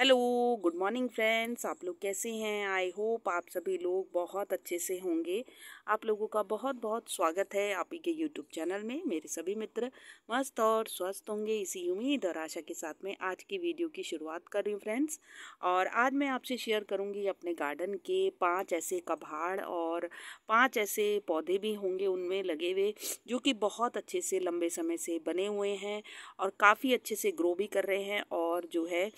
hello good morning friends आप लोग कैसे हैं आई होप आप सभी लोग बहुत अच्छे से होंगे आप लोगों का बहुत बहुत स्वागत है आप ही के यूट्यूब चैनल में मेरे सभी मित्र मस्त और स्वस्थ होंगे इसी उम्मीद और आशा के साथ में आज की वीडियो की शुरुआत कर रही हूँ फ्रेंड्स और आज मैं आपसे शेयर करूँगी अपने गार्डन के पाँच ऐसे कबाड़ और पाँच ऐसे पौधे भी होंगे उनमें लगे हुए जो कि बहुत अच्छे से लंबे समय से बने हुए हैं और काफ़ी अच्छे से ग्रो भी कर रहे हैं और जो है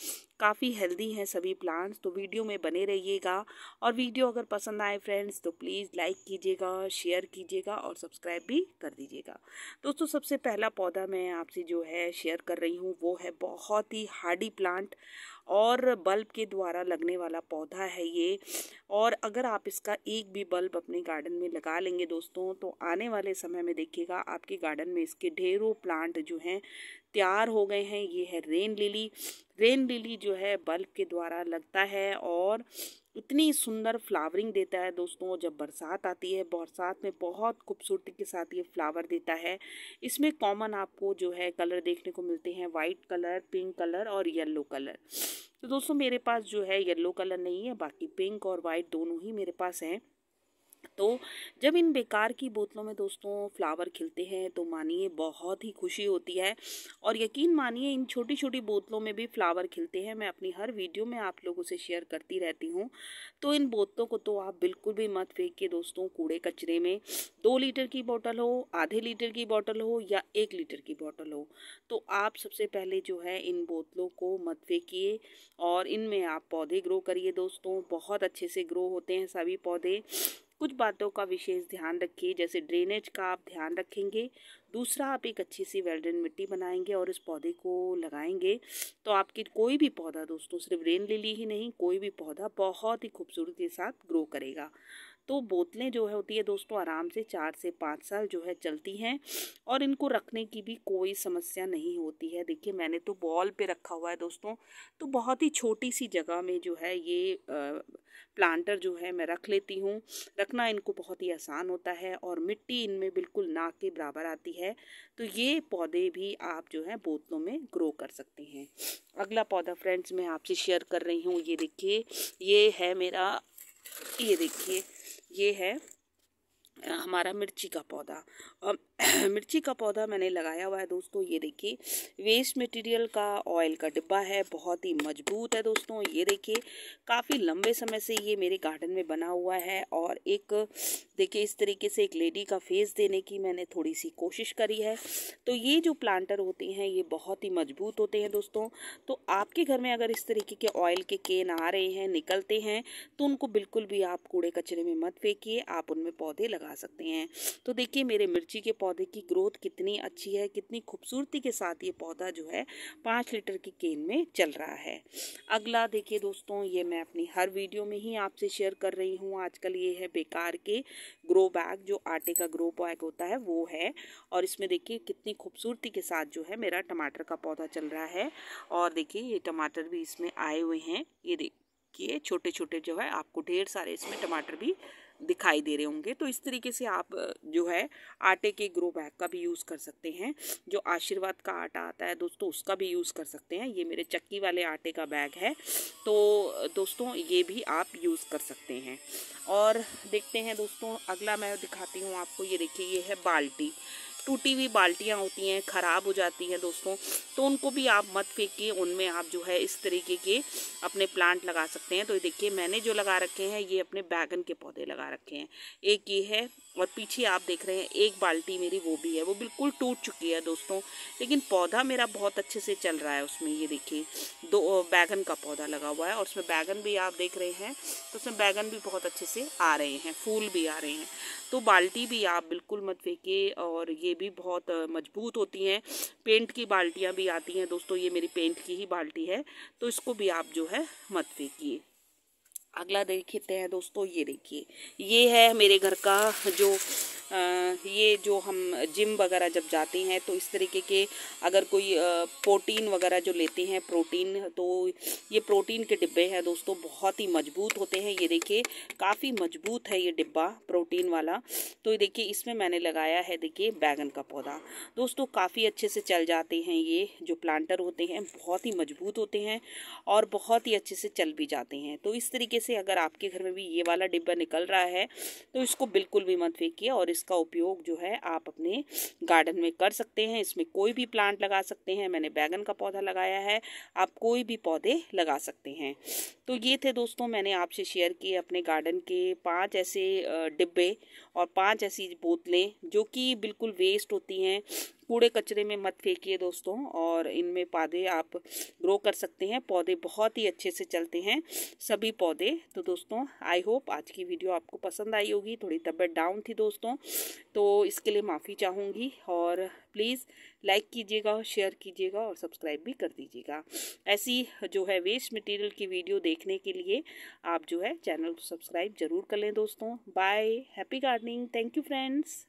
काफ़ी हेल्दी हैं सभी प्लांट्स तो वीडियो में बने रहिएगा और वीडियो अगर पसंद आए फ्रेंड्स तो प्लीज़ लाइक कीजिएगा शेयर कीजिएगा और सब्सक्राइब भी कर दीजिएगा दोस्तों सबसे पहला पौधा मैं आपसे जो है शेयर कर रही हूँ वो है बहुत ही हार्डी प्लांट और बल्ब के द्वारा लगने वाला पौधा है ये और अगर आप इसका एक भी बल्ब अपने गार्डन में लगा लेंगे दोस्तों तो आने वाले समय में देखिएगा आपके गार्डन में इसके ढेरों प्लांट जो हैं तैयार हो गए हैं ये है रेन लिली रेन लिली जो है बल्ब के द्वारा लगता है और इतनी सुंदर फ्लावरिंग देता है दोस्तों जब बरसात आती है बरसात में बहुत खूबसूरती के साथ ये फ्लावर देता है इसमें कॉमन आपको जो है कलर देखने को मिलते हैं वाइट कलर पिंक कलर और येलो कलर तो दोस्तों मेरे पास जो है येलो कलर नहीं है बाकी पिंक और वाइट दोनों ही मेरे पास हैं तो जब इन बेकार की बोतलों में दोस्तों फ्लावर खिलते हैं तो मानिए बहुत ही खुशी होती है और यकीन मानिए इन छोटी छोटी बोतलों में भी फ्लावर खिलते हैं मैं अपनी हर वीडियो में आप लोगों से शेयर करती रहती हूँ तो इन बोतलों को तो आप बिल्कुल भी मत फेंकिए दोस्तों कूड़े कचरे में दो लीटर की बॉटल हो आधे लीटर की बॉटल हो या एक लीटर की बॉटल हो तो आप सबसे पहले जो है इन बोतलों को मत फेंकिए और इनमें आप पौधे ग्रो करिए दोस्तों बहुत अच्छे से ग्रो होते हैं सभी पौधे कुछ बातों का विशेष ध्यान रखिए जैसे ड्रेनेज का आप ध्यान रखेंगे दूसरा आप एक अच्छी सी वेल्डन मिट्टी बनाएंगे और इस पौधे को लगाएंगे तो आपकी कोई भी पौधा दोस्तों सिर्फ रेन लिली ही नहीं कोई भी पौधा बहुत ही खूबसूरती के साथ ग्रो करेगा तो बोतलें जो है होती है दोस्तों आराम से चार से पाँच साल जो है चलती हैं और इनको रखने की भी कोई समस्या नहीं होती है देखिए मैंने तो बॉल पे रखा हुआ है दोस्तों तो बहुत ही छोटी सी जगह में जो है ये प्लांटर जो है मैं रख लेती हूँ रखना इनको बहुत ही आसान होता है और मिट्टी इनमें बिल्कुल नाक के बराबर आती है है तो ये पौधे भी आप जो है बोतलों में ग्रो कर सकते हैं अगला पौधा फ्रेंड्स मैं आपसे शेयर कर रही हूँ ये देखिए ये है मेरा ये देखिए ये है हमारा मिर्ची का पौधा और मिर्ची का पौधा मैंने लगाया हुआ है दोस्तों ये देखिए वेस्ट मटेरियल का ऑयल का डिब्बा है बहुत ही मजबूत है दोस्तों ये देखिए काफ़ी लंबे समय से ये मेरे गार्डन में बना हुआ है और एक देखिए इस तरीके से एक लेडी का फेस देने की मैंने थोड़ी सी कोशिश करी है तो ये जो प्लांटर होते हैं ये बहुत ही मजबूत होते हैं दोस्तों तो आपके घर में अगर इस तरीके के ऑयल के केन आ रहे हैं निकलते हैं तो उनको बिल्कुल भी आप कूड़े कचरे में मत फेंकिए आप उनमें पौधे लगा लगा सकते हैं तो देखिए मेरे मिर्ची के पौधे की ग्रोथ कितनी अच्छी है कितनी खूबसूरती के साथ ये पौधा जो है पाँच लीटर की केन में चल रहा है अगला देखिए दोस्तों ये मैं अपनी हर वीडियो में ही आपसे शेयर कर रही हूँ आजकल ये है बेकार के ग्रो बैग जो आटे का ग्रो बैग होता है वो है और इसमें देखिए कितनी खूबसूरती के साथ जो है मेरा टमाटर का पौधा चल रहा है और देखिए ये टमाटर भी इसमें आए हुए हैं ये देखिए छोटे छोटे जो है आपको ढेर सारे इसमें टमाटर भी दिखाई दे रहे होंगे तो इस तरीके से आप जो है आटे के ग्रो बैग का भी यूज़ कर सकते हैं जो आशीर्वाद का आटा आता है दोस्तों उसका भी यूज़ कर सकते हैं ये मेरे चक्की वाले आटे का बैग है तो दोस्तों ये भी आप यूज़ कर सकते हैं और देखते हैं दोस्तों अगला मैं दिखाती हूँ आपको ये देखिए ये है बाल्टी टूटी हुई बाल्टियाँ होती हैं ख़राब हो जाती हैं दोस्तों तो उनको भी आप मत फेंकिए उनमें आप जो है इस तरीके के अपने प्लांट लगा सकते हैं तो देखिए मैंने जो लगा रखे हैं ये अपने बैगन के पौधे लगा रखे हैं एक ये है और पीछे आप देख रहे हैं एक बाल्टी मेरी वो भी है वो बिल्कुल टूट चुकी है दोस्तों लेकिन पौधा मेरा बहुत अच्छे से चल रहा है उसमें ये देखिए दो बैगन का पौधा लगा हुआ है और उसमें बैगन भी आप देख रहे हैं तो उसमें बैगन भी बहुत अच्छे से आ रहे हैं फूल भी आ रहे हैं तो बाल्टी भी आप बिल्कुल मत फेंकिए और ये भी बहुत मजबूत होती हैं पेंट की बाल्टियाँ भी आती हैं दोस्तों ये मेरी पेंट की ही बाल्टी है तो इसको भी आप जो है मत फेंकिए अगला देखते हैं दोस्तों ये देखिए ये है मेरे घर का जो ये जो हम जिम वगैरह जब जाते हैं तो इस तरीके के अगर कोई प्रोटीन वगैरह जो लेते हैं प्रोटीन तो ये प्रोटीन के डिब्बे हैं दोस्तों बहुत ही मजबूत होते हैं ये देखिए काफ़ी मजबूत है ये डिब्बा प्रोटीन वाला तो ये देखिए इसमें मैंने लगाया है देखिए बैगन का पौधा दोस्तों काफ़ी अच्छे से चल जाते हैं ये जो प्लांटर होते हैं बहुत ही मजबूत होते हैं और बहुत ही अच्छे से चल भी जाते हैं तो इस तरीके से अगर आपके घर में भी ये वाला डिब्बा निकल रहा है तो इसको बिल्कुल भी मत फेंकिए और इस इसका उपयोग जो है आप अपने गार्डन में कर सकते हैं इसमें कोई भी प्लांट लगा सकते हैं मैंने बैगन का पौधा लगाया है आप कोई भी पौधे लगा सकते हैं तो ये थे दोस्तों मैंने आपसे शेयर किए अपने गार्डन के पाँच ऐसे डिब्बे और पाँच ऐसी बोतलें जो कि बिल्कुल वेस्ट होती हैं कूड़े कचरे में मत फेंकिए दोस्तों और इनमें पौधे आप ग्रो कर सकते हैं पौधे बहुत ही अच्छे से चलते हैं सभी पौधे तो दोस्तों आई होप आज की वीडियो आपको पसंद आई होगी थोड़ी तबीयत डाउन थी दोस्तों तो इसके लिए माफ़ी चाहूँगी और प्लीज़ लाइक कीजिएगा शेयर कीजिएगा और सब्सक्राइब भी कर दीजिएगा ऐसी जो है वेस्ट मटेरियल की वीडियो देखने के लिए आप जो है चैनल को सब्सक्राइब ज़रूर कर लें दोस्तों bye happy gardening thank you friends